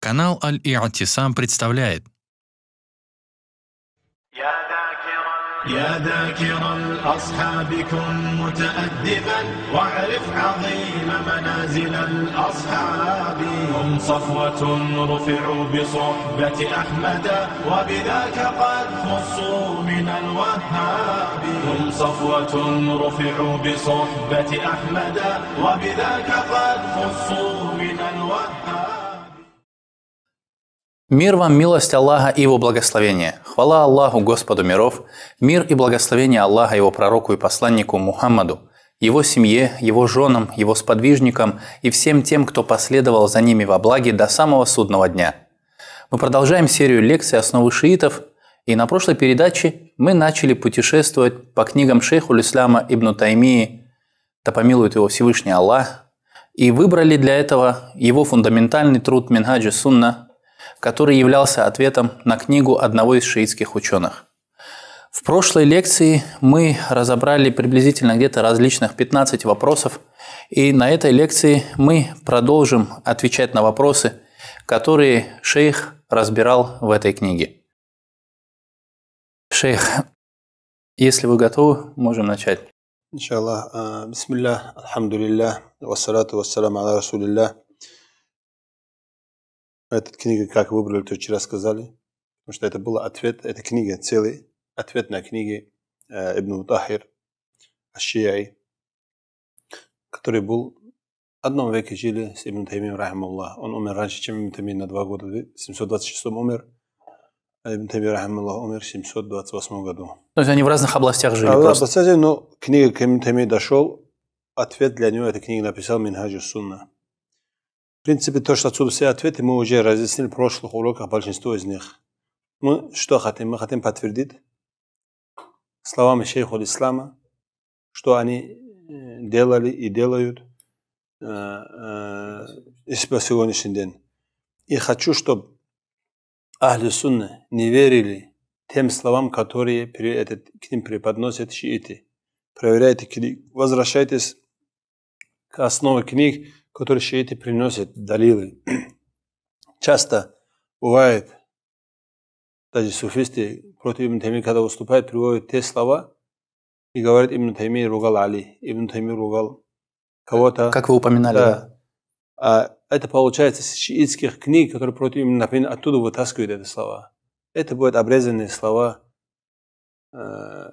Канал Аль-Иатисам представляет يا ذاكر الأصحاب كن متأدبا واعرف عظيم منازل الأصحاب هم صفوة رفعوا بصحبة أحمد وبذاك قد خصوا من الوهاب هم صفوة رفعوا بصحبة أحمد وبذاك قد خصوا من الوهاب Мир вам, милость Аллаха и Его благословение. Хвала Аллаху, Господу миров. Мир и благословение Аллаха, Его пророку и посланнику Мухаммаду, его семье, его женам, его сподвижникам и всем тем, кто последовал за ними во благе до самого судного дня. Мы продолжаем серию лекций «Основы шиитов», и на прошлой передаче мы начали путешествовать по книгам шейху Ислама Ибн Таймии «Да помилует его Всевышний Аллах», и выбрали для этого его фундаментальный труд Минхаджи Сунна который являлся ответом на книгу одного из шиитских ученых. В прошлой лекции мы разобрали приблизительно где-то различных 15 вопросов, и на этой лекции мы продолжим отвечать на вопросы, которые шейх разбирал в этой книге. Шейх, если вы готовы, можем начать. Иншаллах. А, бисмиллах, алхамдулиллах, вассалату вассалам аля расулиллах. Эта книга как выбрали, то вчера сказали. Потому что это был ответ, эта книга целый, ответ на книги э, Ибн Мутахир, Ашияи, который был в одном веке жили с Ибн Таймим, рахмаллах. Он умер раньше, чем Ибн Таймим, на два года. В 726 умер. А Ибн Таймим, рахмаллах, умер в 728 году. То есть они в разных областях жили а, просто? Да, но ну, книга к Ибн Таймим дошел, ответ для него, эта книга написал Минхаджи Сунна. В принципе, то, что отсюда все ответы, мы уже разъяснили в прошлых уроках большинство из них. Мы ну, что хотим? Мы хотим подтвердить словами шейху ислама, что они э, делали и делают э, э, по сегодняшний день. И хочу, чтобы Ахли Сунны не верили тем словам, которые этот, к ним преподносят шииты. Проверяйте книги, возвращайтесь к основе книг, которые шииты приносят, далилы. Часто бывает, даже суфисты против Ибн Тайми, когда выступают, приводят те слова и говорят, Ибн Тайми ругал Али, Ибн Тайми ругал кого-то. Как вы упоминали. Да. А это получается из шиитских книг, которые против Ибн Тайми оттуда вытаскивают эти слова. Это будут обрезанные слова, э,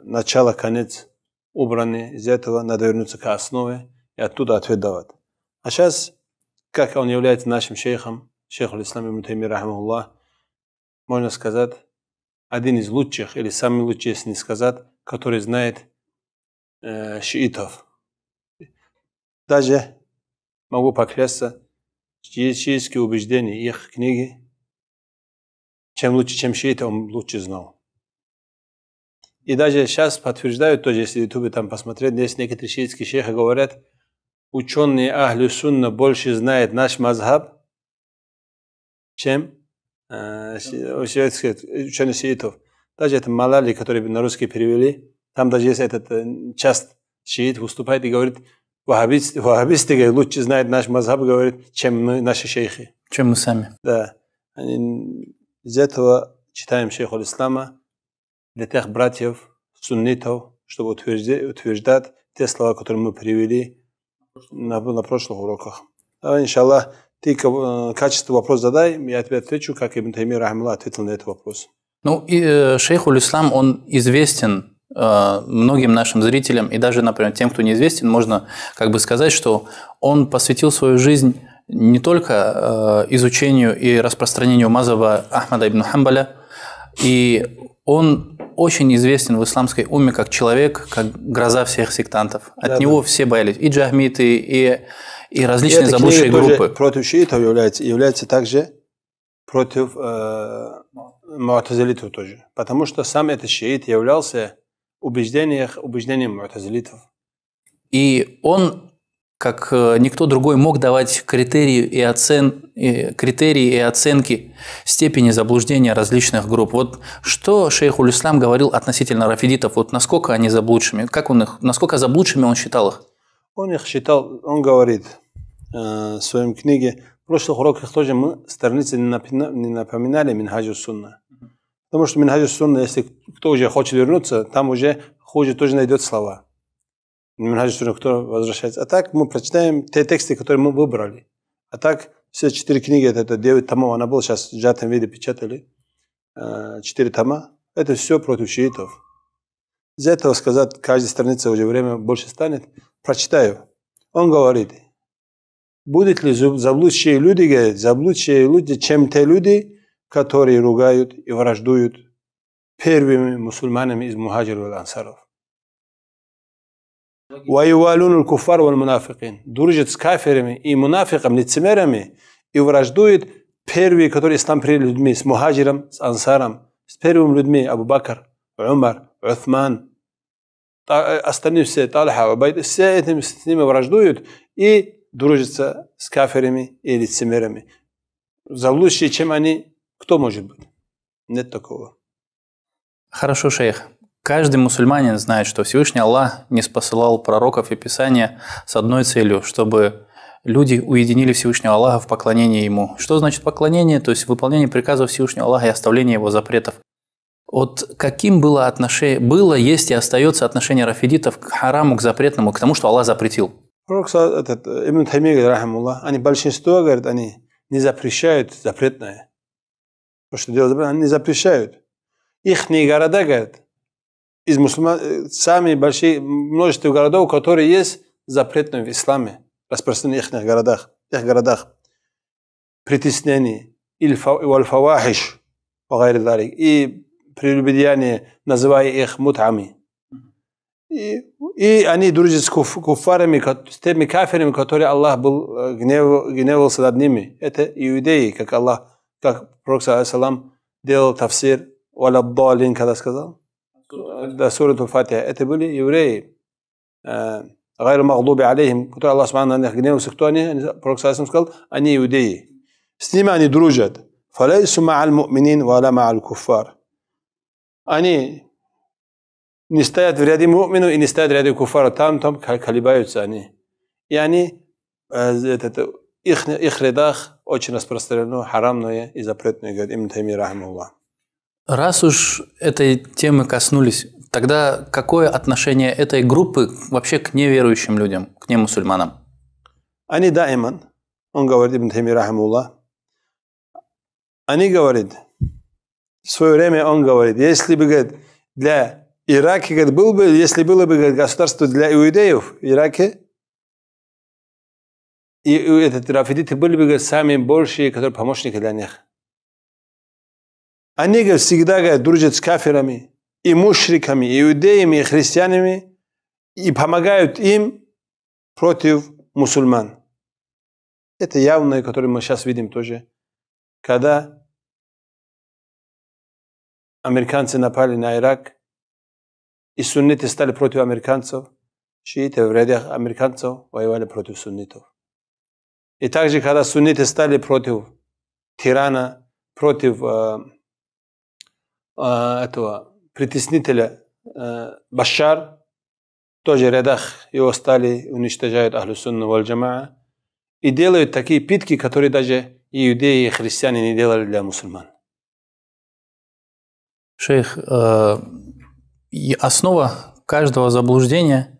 начало, конец убраны из этого, надо вернуться к основе и оттуда ответ давать. А сейчас, как он является нашим шейхом, шейх Ислам Ибн Тайми, рахмаллах, можно сказать, один из лучших, или самый лучший, если не сказать, который знает э, шиитов. Даже могу поклясться, шиитские убеждения, их книги, чем лучше, чем шииты, он лучше знал. И даже сейчас подтверждают тоже, если в Ютубе там посмотреть, здесь некоторые шиитские шейхи говорят – ученые Ахлю Сунна больше знают наш мазхаб, чем э, ученые шиитов. Даже это Малали, который на русский перевели, там даже есть этот э, част шиит выступает и говорит, вахабисты, вахабисты лучше знают наш мазхаб, говорит, чем мы, наши шейхи. Чем мы сами. Да. Из этого читаем шейху ислама для тех братьев, суннитов, чтобы утверждать, утверждать те слова, которые мы привели, на, на прошлых уроках. Давай Иншаллах, ты э, качество вопрос задай, я тебе отвечу, как Ибн Таймир Ахмала ответил на этот вопрос. Ну, и, э, шейх уль он известен э, многим нашим зрителям, и даже, например, тем, кто неизвестен, можно как бы сказать, что он посвятил свою жизнь не только э, изучению и распространению мазаба Ахмада ибн Хамбаля, и он очень известен в исламской уме как человек, как гроза всех сектантов. От да, него да. все боялись. И джахмиты, и, и различные и заблудшие группы. Против шиитов является, является также против э, муатазилитов тоже. Потому что сам этот шиит являлся убеждениях, убеждением муатазилитов. И он как э, никто другой мог давать критерии и, оцен... критерии и оценки степени заблуждения различных групп. Вот что шейх Улислам говорил относительно рафидитов, вот насколько они заблудшими, как он их, насколько заблудшими он считал их? Он их считал, он говорит э, в своем книге, в прошлых уроках тоже мы страницы не напоминали Минхаджу Сунна. Потому что Минхаджу Сунна, если кто уже хочет вернуться, там уже хуже тоже найдет слова кто возвращается. А так мы прочитаем те тексты, которые мы выбрали. А так все четыре книги, это, это 9 томов, она была сейчас в сжатом виде печатали, э, четыре тома. Это все против шиитов. Из этого сказать, каждая страница уже время больше станет. Прочитаю. Он говорит, будут ли заблудшие люди, говорит, заблудшие люди, чем те люди, которые ругают и враждуют первыми мусульманами из мухаджиров и ансаров куфар валь-мунафикин. Дружит с каферами и мунафиком, лицемерами, и враждует первые, которые ислам приняли людьми, с мухаджиром, с ансаром, с первыми людьми, Абу Бакр, Умар, Уthman, э, остальные все, Талха, Убайд, все этим, с ними враждуют и дружатся с каферами и лицемерами. Заблудшие, чем они, кто может быть? Нет такого. Хорошо, шейх. Каждый мусульманин знает, что Всевышний Аллах не спосылал пророков и Писания с одной целью, чтобы люди уединили Всевышнего Аллаха в поклонении Ему. Что значит поклонение? То есть выполнение приказов Всевышнего Аллаха и оставление Его запретов. Вот каким было отношение, было, есть и остается отношение рафидитов к хараму, к запретному, к тому, что Аллах запретил? Пророк этот, Ибн Тайми говорит, они большинство, говорят, они не запрещают запретное. потому что делают запретное, они не запрещают. Их города, говорят, из мусульман, э, сами большие, множество городов, которые есть запретным в исламе, распространены в их городах, их городах. Притеснение, или фавахиш, и прелюбодеяние, называя их мутами. И, и они дружат с куфарами, с теми кафирами, которые Аллах был, э, гнев, гневался над ними. Это иудеи, как Аллах, как Пророк, салам, делал тафсир, «Валя когда сказал. دا سورة الفاتحة اتبولي يوري آه، غير مغضوب عليهم قلت الله سبحانه أنه يخجنيه سكتوني يعني بروك ساسم سكال أني يودي سنيما أني دروجت فليس مع المؤمنين ولا مع الكفار أني نستيد ريادي مؤمن ونستيد ريادي كفار تام تام كالبايوتس أني يعني их, их рядах حرام نوية إذا بريتنو يقول إمن تيمي رحمه الله Раз уж этой темы коснулись, тогда какое отношение этой группы вообще к неверующим людям, к немусульманам? Они дайман, он говорит Ибн Тайми Рахамуллах, они говорят, в свое время он говорит, если бы, говорит, для Ирака, говорит, был бы, если было бы говорит, государство для иудеев в Ираке, и этот рафидиты были бы говорит, сами большие, которые помощники для них. Они а говорят, всегда дружат с кафирами, и мушриками, иудеями, и христианами, и помогают им против мусульман. Это явное, которое мы сейчас видим тоже. Когда американцы напали на Ирак, и сунниты стали против американцев, шииты в рядах американцев воевали против суннитов. И также, когда сунниты стали против тирана, против э, Э, этого притеснителя э, Башар, тоже рядах его стали уничтожают Ахлюсунну Вальджамаа и делают такие питки, которые даже и иудеи и христиане не делали для мусульман. Шейх, э, основа каждого заблуждения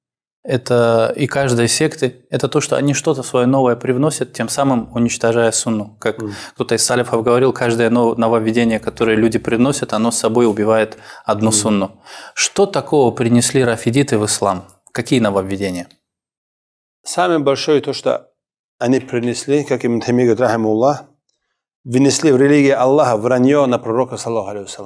это и каждой секты, это то, что они что-то свое новое привносят, тем самым уничтожая сунну. Как mm. кто-то из салифов говорил, каждое нововведение, которое люди приносят, оно с собой убивает одну mm. сунну. Что такого принесли рафидиты в ислам? Какие нововведения? Самое большое то, что они принесли, как Ибн Тайми говорит, внесли в религию Аллаха вранье на пророка, саллаху алейхи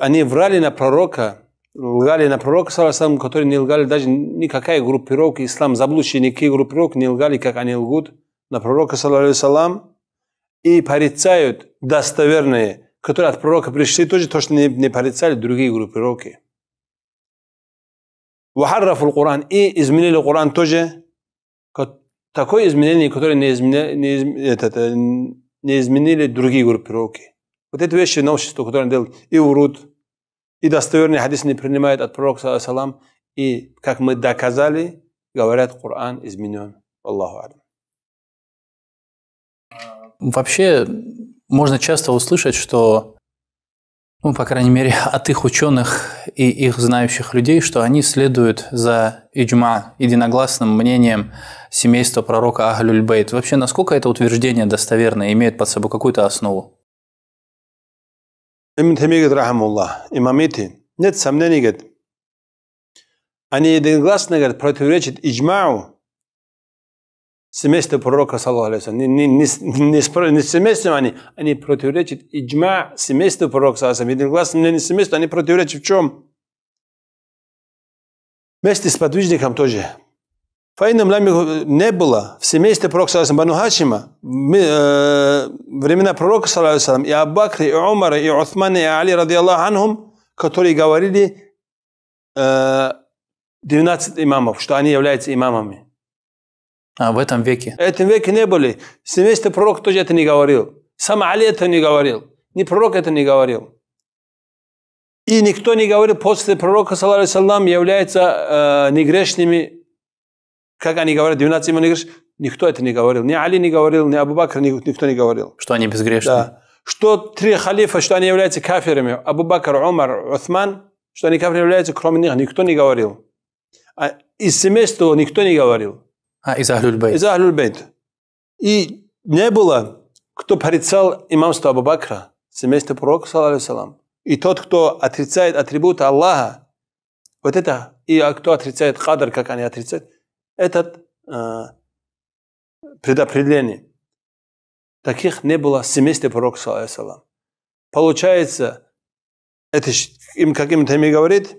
Они врали на пророка, лгали на пророка, салам, которые не лгали даже никакая группировка ислам, заблудшие группировки не лгали, как они лгут на пророка, салам, и порицают достоверные, которые от пророка пришли, тоже то, что не, не порицали другие группировки. Вахаррафул Коран и изменили Коран тоже, такое изменение, которое не изменили, не, изменили, это, э, не изменили другие группировки. Вот эти вещи, новшества, которые они делают, и врут, и достоверные хадисы не принимает от пророка, салам, и, как мы доказали, говорят, Коран изменен. Аллаху Алим. Вообще, можно часто услышать, что, ну, по крайней мере, от их ученых и их знающих людей, что они следуют за иджма, единогласным мнением семейства пророка Ахлюльбейт. Вообще, насколько это утверждение достоверно имеет под собой какую-то основу? Ibn Temiyye'dir rahimullah, imameti, net samneni ged. Они единогласно говорят, противоречит иджмау семейству пророка, саллаху алейхи не, не, не, не семейством они, они противоречат иджма семейству пророка, саллаху алейхи единогласно не семейства, они противоречат в чем? Вместе с подвижником тоже Фаином лами не было в семействе пророка Бану Хашима, э, времена пророка, салам, и Аббакри и Умар, и Усман, и Али, ради Аллаху анхум, которые говорили 12 э, имамов, что они являются имамами. А в этом веке? В этом веке не были. Семейство пророк тоже это не говорил. Сам Али это не говорил. Ни пророк это не говорил. И никто не говорил, после пророка, салам, является э, негрешными как они говорят, 12 имен говоришь, никто это не говорил. Ни Али не говорил, ни Абу Бакр никто не говорил. Что они безгрешны. Да. Что три халифа, что они являются кафирами. Абу Бакр, Умар, Утман, что они кафирами являются, кроме них никто не говорил. А из семейства никто не говорил. А, из Ахлюльбейт. Из Ахлюль Ахлюльбейт. И не было, кто порицал имамство Абу Бакра, семейство пророка, салам. И тот, кто отрицает атрибуты Аллаха, вот это, и а кто отрицает кадр, как они отрицают, этот э, предопределение. Таких не было в семействе пророка, салам. Получается, это им, каким-то Тайми говорит,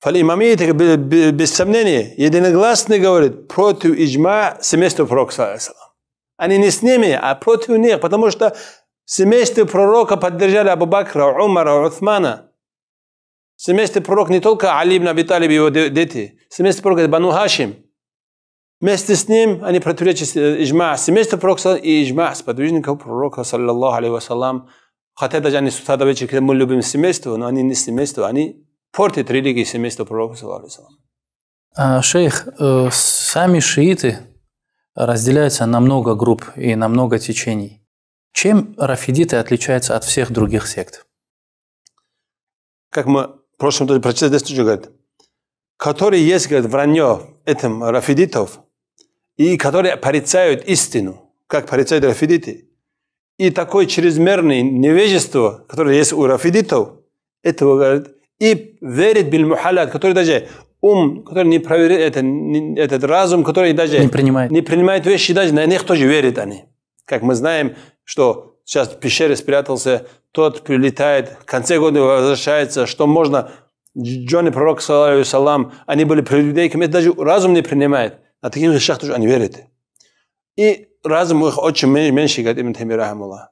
Фалимамит, без сомнения, единогласно говорит, против иджма семейства пророка, салам. Они не с ними, а против них, потому что семейство пророка поддержали Абу Бакра, Умара, Утмана. Семейство Пророка не только Али ибн Аби Талиб и его дети. Семейство пророка это Бану Хашим. Вместе с ним они противоречат Ижма. Семейство пророка и Ижма Подвижников пророка, саллаллаху алейхи вассалам. Хотя даже они с утра до вечера, когда мы любим семейство, но они не семейство, они портят религии семейства пророка, саллаллаху алейхи Шейх, сами шииты разделяются на много групп и на много течений. Чем рафидиты отличаются от всех других сект? Как мы прошлом тоже прочитал, здесь тоже говорит, которые есть, говорит, вранье этим рафидитов, и которые порицают истину, как порицают рафидиты. И такое чрезмерное невежество, которое есть у рафидитов, этого, говорит, и верит бильмухалят, который даже ум, который не проверяет это, этот разум, который даже не принимает. не принимает вещи, даже на них тоже верит они. Как мы знаем, что сейчас в пещере спрятался, тот прилетает, в конце года возвращается, что можно. Джонни Пророк, салам, они были привилегиями, даже разум не принимает. На таких вещах тоже они верят. И разум их очень меньше, говорит Ибн Тайми Рахамуллах.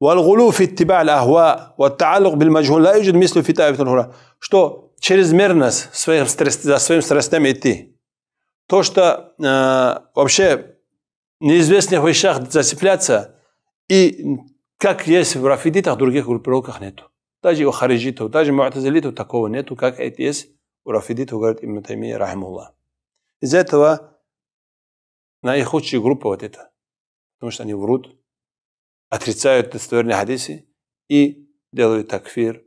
والغلو في اتباع الأهواء والتعلق بالمجهول لا يوجد مثله في طائفة الهراء что чрезмерность своим за своим страстями идти. То, что э, вообще неизвестных вещах зацепляться, и как есть в рафидитах, других группировках нету. Даже у харижитов, даже у муатазилитов такого нету, как это есть у рафидитов, говорит Ибн Таймия, рахимулла. Из-за этого наихудшая группа вот эта. Потому что они врут, отрицают достоверные хадисы и делают такфир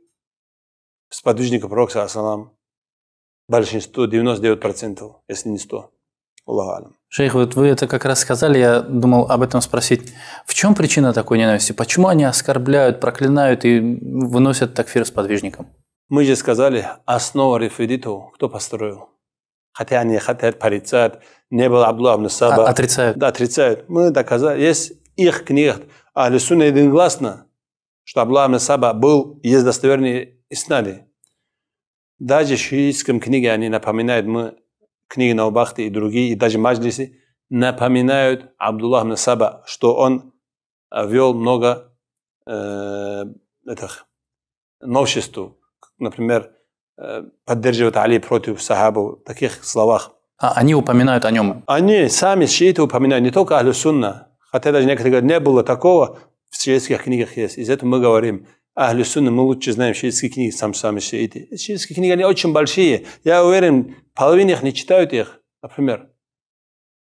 сподвижника пророка, салам, большинство, 99%, если не 100%. Шейх, вот вы это как раз сказали, я думал об этом спросить. В чем причина такой ненависти? Почему они оскорбляют, проклинают и выносят такфир с подвижником? Мы же сказали, основа рефидиту кто построил? Хотя они хотят порицать, не было Абдулла Саба. А, отрицают. Да, отрицают. Мы доказали, есть их книга, а Лисуна единогласно, что Абдулла Саба был, есть достоверные иснали. Даже в шиитском книге они напоминают, мы книги Наубахты и другие, и даже маджлисы, напоминают Абдуллах насаба, что он э, вел много э, этих новшеств, например, э, поддерживает Али против сахабов, в таких словах. А они упоминают о нем? Они сами, шииты, упоминают, не только Ахлю Сунна. Хотя даже некоторые говорят, не было такого, в шиитских книгах есть. Из этого мы говорим. Ахлю Сунны, мы лучше знаем шиитские книги, сам самый шииты. Шиитские книги, они очень большие. Я уверен, половина их не читают их. Например,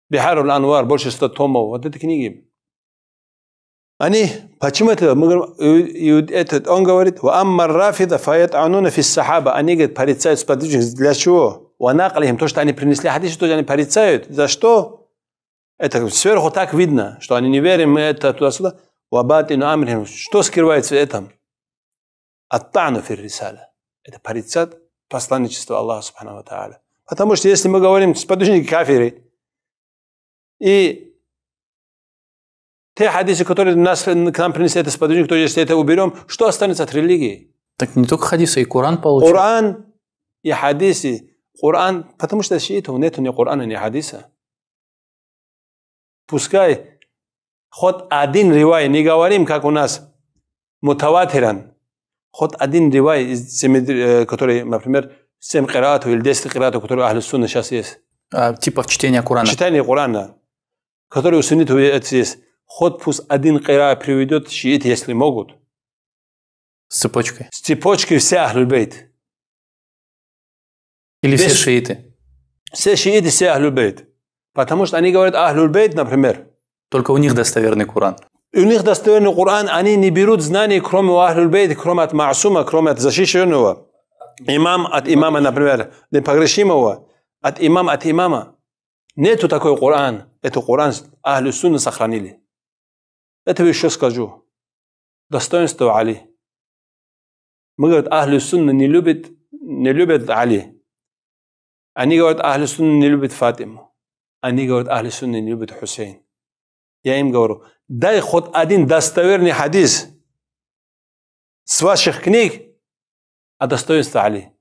Бихару Анвар, больше 100 томов. Вот эти книги. Они, почему это? Мы говорим, этот, он говорит, «Амма рафида фаят ануна фис сахаба». Они, говорит, порицают сподвижников. Для чего? «Ванаклихим». То, что они принесли хадис, то, что они порицают. За что? Это сверху так видно, что они не верим, мы это туда-сюда. «Вабатину амрихим». Что скрывается в этом? Аттану фиррисаля. Это парицат посланничества Аллаха Субхану Тааля. Потому что если мы говорим, с сподвижники кафиры, и те хадисы, которые нас, к нам принесли, это сподвижники, то если это уберем, что останется от религии? Так не только хадисы, и Коран получил. Коран и хадисы. Коран, потому что шиитов нету ни Корана, ни хадиса. Пускай хоть один ривай, не говорим, как у нас, мутаватиран, Хоть один ривай который, например, семь киратов или десять киратов, которые Ахли Сунна сейчас есть. А, типа в чтении Корана. Читание Корана, которые у суннитов есть. Хоть пусть один кира приведет шииты, если могут. С цепочкой? С цепочкой все Ахлюбейт. Или Без... все шииты? Все шииты, все бейт. Потому что они говорят бейт, например. Только у них достоверный Куран. اونيخ دستوين القرآن أني نبيروت زناني كروم وأهل البيت كرومات معصومة كرومات زشيش هو إمام أت امام نبرمير دين بغرشيم هو أت إمام أت إماما نيتو تكوي قرآن إتو قرآن أهل السنة سخرانيلي إتو بيشوس كجو достоинство Али. Мы, говорят, Ахли Сунна не любит, не любят Али. Они говорят, Ахли Сунна не любит Фатиму. Они говорят, Ахли Сунна не любит Хусейн. Я дай хоть один достоверный хадис с ваших книг о достоинстве Али.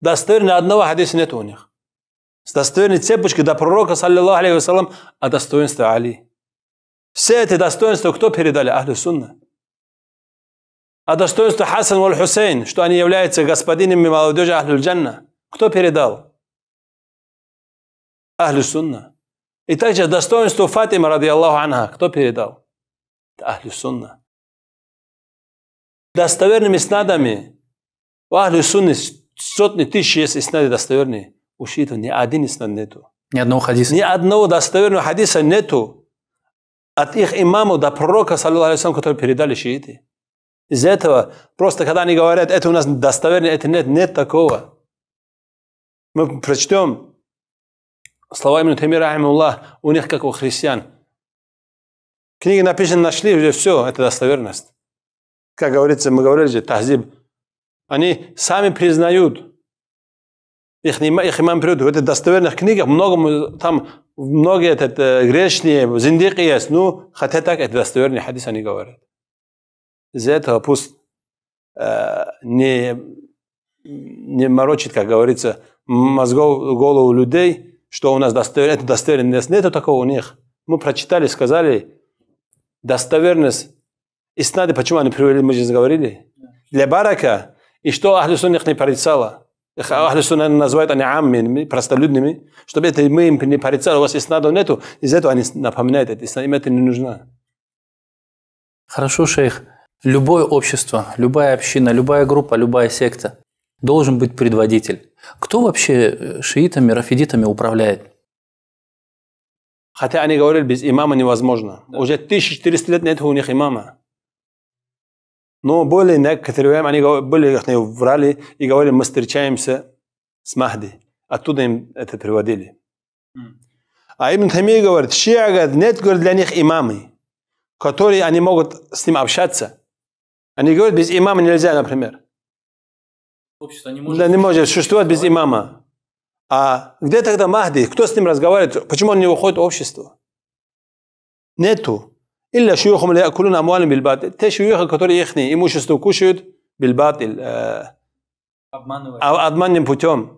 Достоверно одного хадиса нет у них. С достоверной цепочки до пророка, саллиллаху алейхи вассалам, о достоинстве Али. Все эти достоинства кто передали? Ахлю Сунна. А достоинство Хасан валь Хусейн, что они являются господинами молодежи Ахлю Джанна. Кто передал? Ахлю Сунна. И также достоинство Фатима, ради Аллаху Анха, кто передал? Ахлю Сунна. Достоверными снадами у Ахли Сунны сотни тысяч есть снады достоверные. У шиитов ни один снад нету. Ни одного хадиса. Ни одного достоверного хадиса нету. От их имама до пророка, саллиллаху который передали шииты. Из за этого просто, когда они говорят, это у нас достоверно, это нет, нет такого. Мы прочтем Слова именно Таймира, Аймулла, у них, как у христиан. Книги написаны, нашли, уже все, это достоверность. Как говорится, мы говорили же, тахдиб. Они сами признают, их, их имам придут. В этих достоверных книгах много, там многие этот, э, грешные, зиндики есть. Ну, хотя так, это достоверные хадисы они говорят. Из-за этого пусть э, не, не морочит, как говорится, мозгов, голову людей, что у нас достоверно, это достоверность. Нету такого у них. Мы прочитали, сказали, достоверность И Иснады, почему они привели, мы здесь говорили? Для барака. И что Ахли их не порицало? Их Ахли называют они амминами, простолюдными. Чтобы это мы им не порицали, у вас иснада нету. Из этого они напоминают это. Иснада им это не нужна. Хорошо, шейх. Любое общество, любая община, любая группа, любая секта должен быть предводитель. Кто вообще э, шиитами, рафидитами управляет? Хотя они говорили, без имама невозможно. Да. Уже 1400 лет нет у них имама. Но более некоторые они были, они врали и говорили, мы встречаемся с Махди. Оттуда им это приводили. А Ибн Тамир говорит, шиа говорит, нет говорит, для них имамы, которые они могут с ним общаться. Они говорят, без имама нельзя, например. Общество не может, да, не может существовать без имама. А где тогда Махди? Кто с ним разговаривает? Почему он не выходит в общество? Нету. Илля шиюхум ля акулун амуалим бильбатил. Те шиюхи, которые их имущество кушают, бильбатил. Э, а, обманным путем.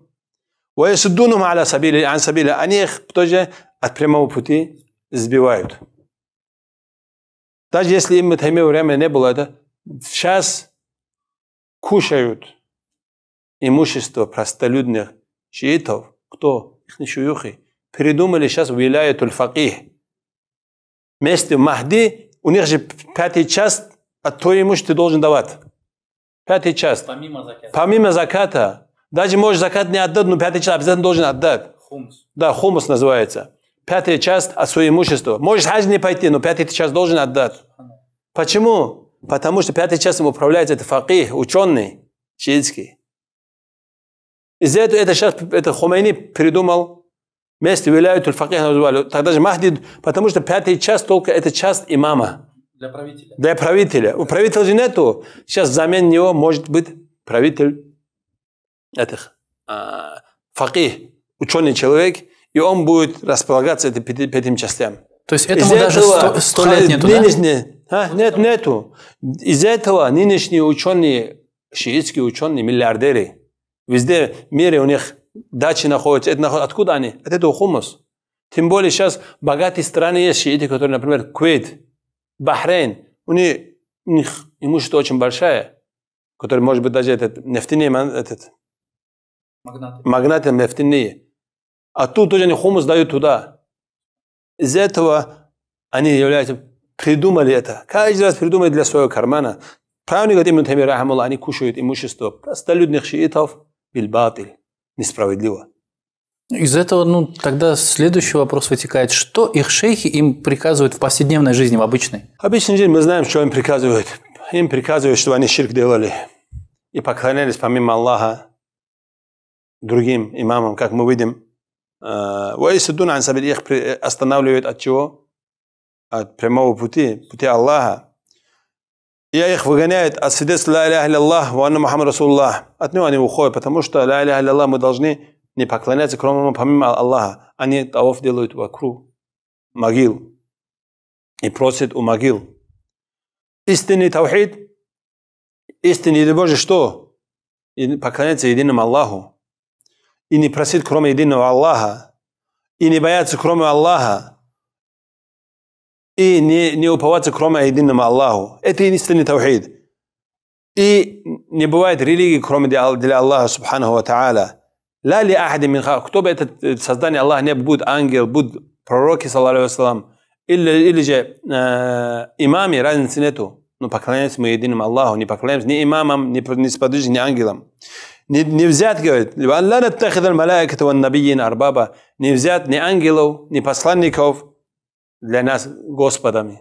ويسدونهم على سبيل عن سبيل они их тоже от прямого пути сбивают. Даже если им это время не было, это сейчас кушают имущество простолюдных шиитов, кто? Их шиюхи. Передумали сейчас виляятуль факих. Вместе Махди, у них же пятый час от твоего имущества должен давать. Пятый час. Помимо заката. Помимо заката. Даже можешь закат не отдать, но пятый час обязательно должен отдать. Хумус. Да, хумус называется. Пятый час от своего имущества. Можешь хадж не пойти, но пятый час должен отдать. Почему? Потому что пятый час им управляет это факих, ученый, шиитский. Из-за этого это сейчас это Хумейни придумал вместе виляют факих назвали. Тогда же Махди, потому что пятый час только это час имама. Для правителя. Для правителя. У правителя же нету. Сейчас взамен него может быть правитель этих а, факих, ученый человек, и он будет располагаться этим пяти, пятым частям. То есть этому даже этого, сто 100 лет нету, нынешние да? А? Нет, нету. Из-за этого нынешние ученые, шиитские ученые, миллиардеры – Везде в мире у них дачи находятся. Это наход... Откуда они? От этого хумус. Тем более сейчас богатые страны есть шииты, которые, например, Куэйт, Бахрейн. У них, у них имущество очень большое, которое, может быть, даже этот, нефтяные магнаты. магнаты нефтяные. А тут тоже они хумус дают туда. Из этого они являются, придумали это. Каждый раз придумали для своего кармана. Правильно говорит Имам Тайми, они кушают имущество просто простолюдных шиитов – бильбатель, несправедливо. Из этого, ну, тогда следующий вопрос вытекает. Что их шейхи им приказывают в повседневной жизни, в обычной? Обычной жизни мы знаем, что им приказывают. Им приказывают, что они ширк делали и поклонялись помимо Аллаха другим имамам, как мы видим. Э, Ваисадун их, останавливают от чего? От прямого пути, пути Аллаха. Я их выгоняют. от свидетельства «Ла иляха илля ва анна Мухаммад Расуллах». От него они уходят, потому что «Ла иляха илля мы должны не поклоняться, кроме помимо Аллаха. Они тавов делают вокруг могил и просят у могил. Истинный тавхид, истинный или Божий что? И поклоняться единому Аллаху. И не просить, кроме единого Аллаха. И не бояться, кроме Аллаха и не, не уповаться, кроме единого Аллаху. Это единственный тавхид. И не бывает религии, кроме для Аллаха, субханаху ва та'аля. Ла ли ахди минха. Кто бы это э, создание Аллаха не будь ангел, будь пророки, саллаху алейкум, или, или же э, имаме, разницы нету. Но ну, поклоняемся мы единому Аллаху, не поклоняемся ни имамам, ни, ни сподвижникам, ни ангелам. Не, не взят, говорит, «Ла наттахидан малайката ван набиин арбаба». Не взят ни ангелов, ни посланников, для нас Господами.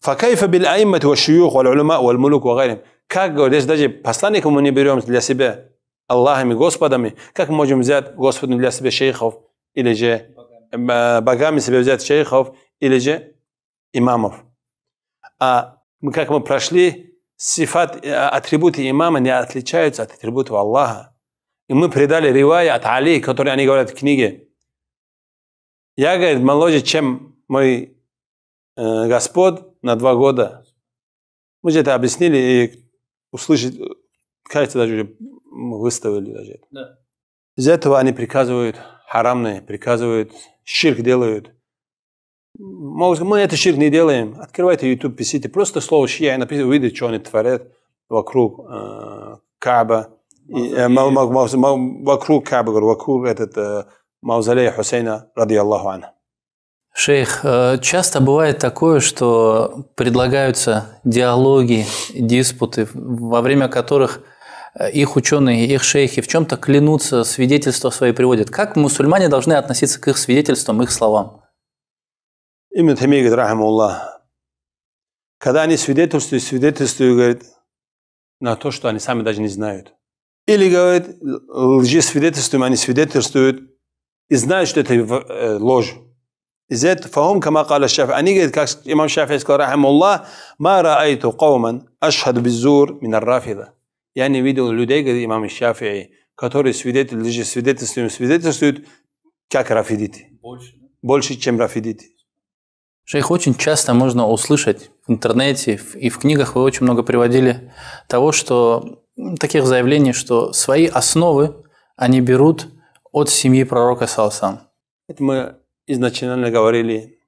Факайфа биль аймат ва шиюх валь улама валь мулук ва гайрим. Как, здесь даже посланников мы не берем для себя Аллахами, Господами. Как мы можем взять Господами для себя шейхов или же э, богами себе взять шейхов или же имамов. А мы, как мы прошли, сифат, э, атрибуты имама не отличаются от атрибутов Аллаха. И мы придали ривай от Али, который они говорят в книге. Я, говорит, моложе, чем мой э, Господь на два года. Мы же это объяснили и услышать, кажется, даже выставили даже Да. Из этого они приказывают харамные, приказывают, ширк делают. Могут мы это ширк не делаем. Открывайте YouTube, пишите. Просто слово шия, и напишите, увидите, что они творят вокруг э, Каба. И, э, вокруг Каба, вокруг этот э, мавзолея Хусейна, ради Аллаху ана. Шейх, э, часто бывает такое, что предлагаются диалоги, диспуты, во время которых э, их ученые, их шейхи в чем-то клянутся, свидетельства свои приводят. Как мусульмане должны относиться к их свидетельствам, их словам? Именно Тамей говорит, рахмуллах, когда они свидетельствуют, свидетельствуют, говорят на то, что они сами даже не знают. Или, говорит, свидетельствуют, они свидетельствуют и знают, что это э, ложь. زد فهم كما قال الشافعي أني قد كاكس إمام الشافعي قال رحمه الله ما رأيت قوما أشهد بالزور من الرافضة يعني видел людей, говорит имам Шафии, которые свидетели, свидетельствуют, свидетельствуют, как рафидиты. Больше. Больше, чем рафидиты. Шейх, очень часто можно услышать в интернете и в книгах, вы очень много приводили того, что таких заявлений, что свои основы они берут – от семьи пророка Салсам. Это мы изначально говорили,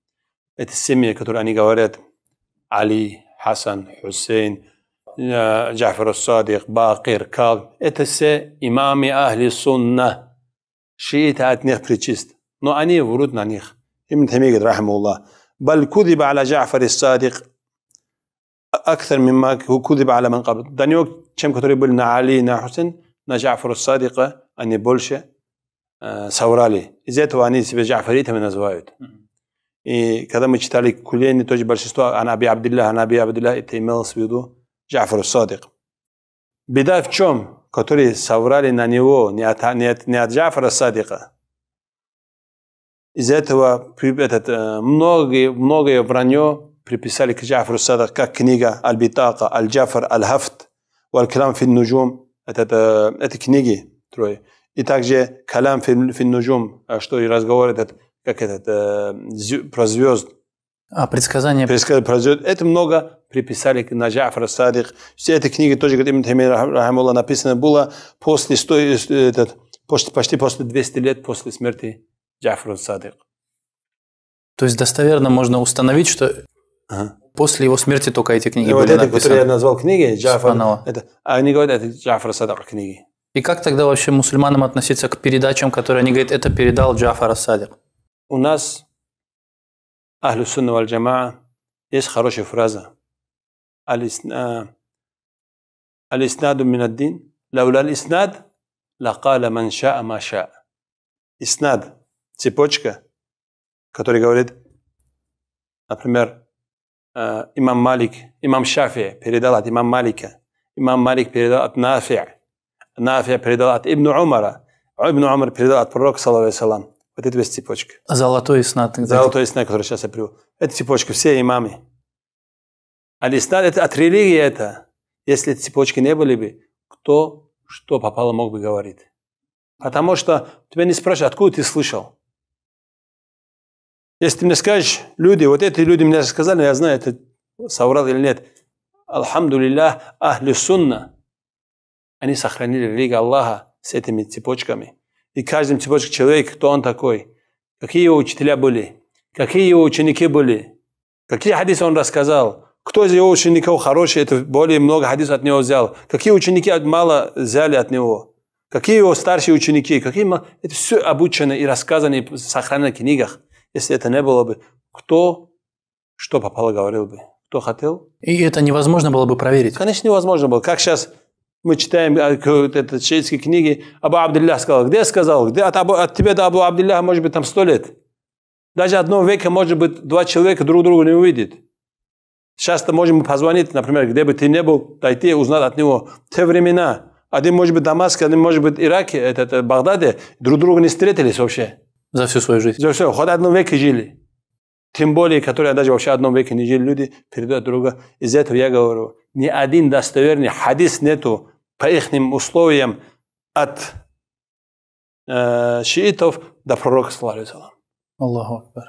это семьи, которые они говорят, Али, Хасан, Хусейн, э, Джафар Садик, Бакир, Каб. Это все имамы Ахли Сунна. Шииты от них причист. Но они врут на них. Ибн Тайми говорит, рахму Аллах. بل كذب على Джафар Садик. أكثر مما كذب على من قبل. До него, чем которые были на Али и на Хусейн, на Джафару Садика, они больше, соврали. Из этого они себя джафаритами называют. И когда мы читали Кулейни, тоже большинство, Анаби Абдилля, Анаби Абдилля, это имелось в виду Джафар Садик. Беда в чем? Которые соврали на него, не от, не от, не от Джафара Садика. Из этого этот, многое, многое вранье приписали к Джафару Садик, как книга Аль-Битака, Аль-Джафар, Аль-Хафт, Валь-Клам фин Нуджум. Это, это, это книги трое. И также «Калям финнужум», а что и разговор этот, как этот, э, про звезд. А, предсказание. Предсказание про звезд. Это много приписали к Джафра Садих. Все эти книги тоже, как Ибн Таймир Рахамулла написано было после, э, этот, почти, почти после 200 лет после смерти Джафра Садих. То есть достоверно можно установить, что ага. после его смерти только эти книги и ну, были вот эти, написаны. которые я назвал книги, Джафар, это, а они говорят, это Джафар Садах книги. И как тогда вообще мусульманам относиться к передачам, которые они говорят, это передал Джафар Асадик? У нас, Ахлю Сунна валь Джамаа, есть хорошая фраза. Э, Алиснаду минаддин, лауля иснад, лакала манша амаша. Иснад, цепочка, которая говорит, например, э, имам Малик, имам Шафи передал от имам Малика, имам Малик передал от Нафия, Нафия передал от Ибн Умара, а Ибн Умар передал от пророка, саллаху Вот это весь цепочка. Золотой снат. Золотой снат, который сейчас я привел. Это цепочки все имамы. Алистат – это от религии это. Если эти цепочки не были бы, кто что попало мог бы говорить. Потому что тебя не спрашивают, откуда ты слышал. Если ты мне скажешь, люди, вот эти люди мне сказали, я знаю, это соврал или нет. Алхамдулиллах, ахли сунна. Они сохранили религию Аллаха с этими цепочками. И каждым цепочкой человек, кто он такой, какие его учителя были, какие его ученики были, какие хадисы он рассказал, кто из его учеников хороший, это более много хадисов от него взял, какие ученики мало взяли от него, какие его старшие ученики, какие это все обучено и рассказано и сохранено в книгах. Если это не было бы, кто что попало говорил бы? Кто хотел? И это невозможно было бы проверить. Конечно, невозможно было. Как сейчас мы читаем а, это, шейские книги. Абу Абдиллях сказал, где сказал? Где от, Абу, от тебя до Абу Абдилляха может быть там сто лет. Даже одно веке может быть, два человека друг друга не увидят. Сейчас-то можем позвонить, например, где бы ты ни был, дойти узнать от него. те времена, один может быть Дамаск, Дамаске, один может быть в Ираке, это, это, Багдаде, друг друга не встретились вообще. За всю свою жизнь. За все, хоть одно веке жили. Тем более, которые даже вообще в одном веке не жили люди, передают друга. Из этого я говорю, ни один достоверный хадис нету, по их условиям от э, шиитов до пророка, саллаху Аллаху Акбар.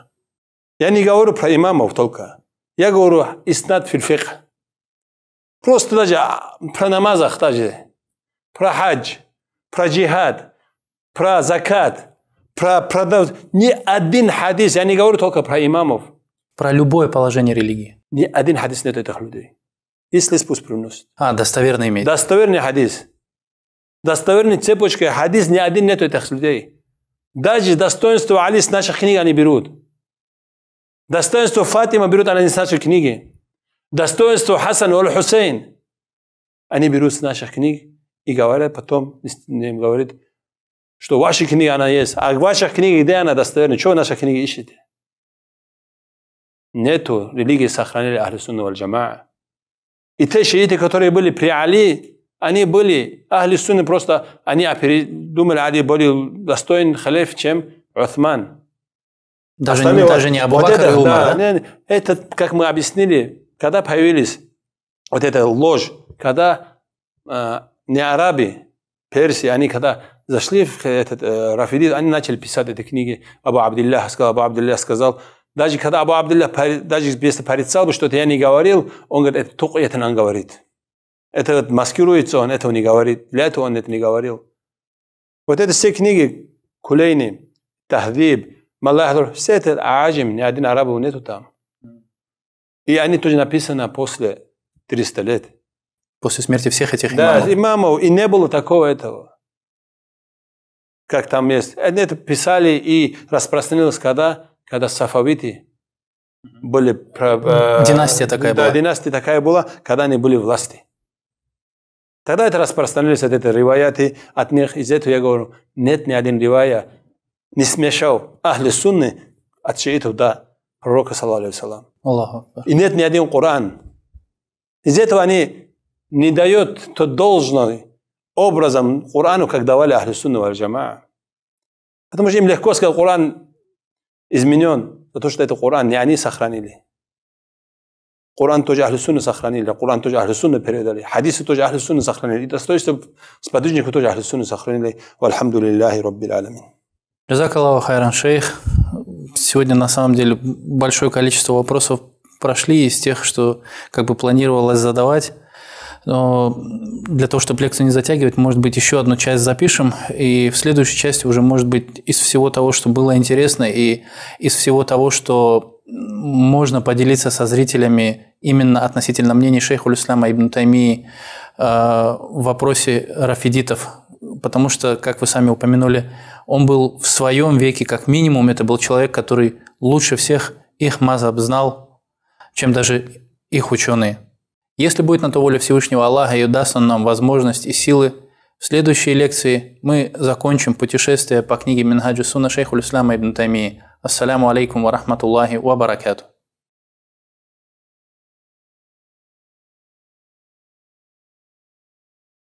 Я не говорю про имамов только. Я говорю иснат фильфик. Просто даже а, про намазах даже, про хадж, про джихад, про закат, про, про ни один хадис, я не говорю только про имамов. Про любое положение религии. Ни один хадис нет этих людей если спуск приносит. А, достоверный имеет. Достоверный хадис. Достоверный цепочкой хадис ни один нет этих людей. Даже достоинство Али с наших книг они берут. Достоинство Фатима берут они с нашей книги. Достоинство Хасана и Хусейн они берут с наших книг и говорят потом, им говорит, что ваша книга она есть. А в ваших книгах где она достоверна? Чего вы наши книги ищете? Нету религии сохранили Ахлисунна валь Джамаа. И те шииты, которые были при Али, они были, Ахли Сунны просто, они думали, Али более достоин халиф, чем Уthman. Даже, не, даже не Абу вот Бакр это, и Умар, да, да? Это, как мы объяснили, когда появились вот эта ложь, когда э, не арабы, персии, они когда зашли в этот э, Рафидит, они начали писать эти книги. Абу Абдиллях сказал, Абу Абдиллях сказал, даже когда Абу Абдулла, даже если порицал бы что-то, я не говорил, он говорит, это только это он говорит. Это маскируется, он этого не говорит. Для этого он это не говорил. Вот это все книги Кулейни, Тахдиб, Малахдур, все это Аажим, ни один арабов нету там. И они тоже написаны после 300 лет. После смерти всех этих имамов. Да, имамов. И не было такого этого. Как там есть. Это писали и распространилось когда? когда сафавиты были... Э, династия такая да, была. династия такая была, когда они были власти. Тогда это распространились от этой риваяты, от них. Из этого я говорю, нет ни один ривая не смешал ахли сунны от шиитов до пророка, саллаху Аллаху. И нет ни один Коран. Из этого они не дают то должным образом Корану, как давали ахли сунны валь джамаа. Потому что им легко сказать, Коран изменен, за то, что это Коран, не они сохранили. Коран тоже Ахлюсунна сохранили, Коран тоже Ахлюсунна передали, хадисы тоже Ахлюсунна сохранили, и достоинство сподвижников тоже Ахлюсунна сохранили. Вальхамду лиллахи раббил аламин. Джазакаллаху хайран шейх. Сегодня на самом деле большое количество вопросов прошли из тех, что как бы планировалось задавать. Но для того, чтобы лекцию не затягивать, может быть, еще одну часть запишем, и в следующей части уже, может быть, из всего того, что было интересно, и из всего того, что можно поделиться со зрителями именно относительно мнений шейху Улюслама Ибн Таймии э, в вопросе рафидитов, потому что, как вы сами упомянули, он был в своем веке, как минимум, это был человек, который лучше всех их мазаб знал, чем даже их ученые. Если будет на то воля Всевышнего Аллаха и даст он нам возможность и силы, в следующей лекции мы закончим путешествие по книге Минхаджи Суна Шейху Ислама Ибн Тамии. Ассаляму алейкум ва рахматуллахи ва баракату.